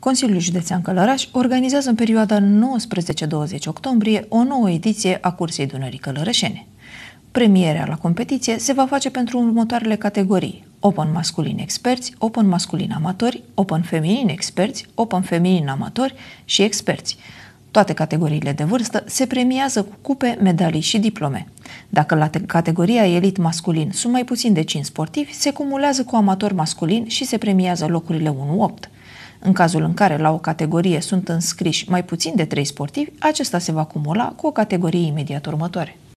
Consiliul Județean Călăraș organizează în perioada 19-20 octombrie o nouă ediție a cursei Dunării Călărășene. Premierea la competiție se va face pentru următoarele categorii Open masculin experți, Open masculin amatori, Open feminin experți, Open feminin amatori și experți. Toate categoriile de vârstă se premiază cu cupe, medalii și diplome. Dacă la categoria elit masculin sunt mai puțin de 5 sportivi, se cumulează cu amator masculin și se premiază locurile 1-8. În cazul în care la o categorie sunt înscriși mai puțin de 3 sportivi, acesta se va cumula cu o categorie imediat următoare.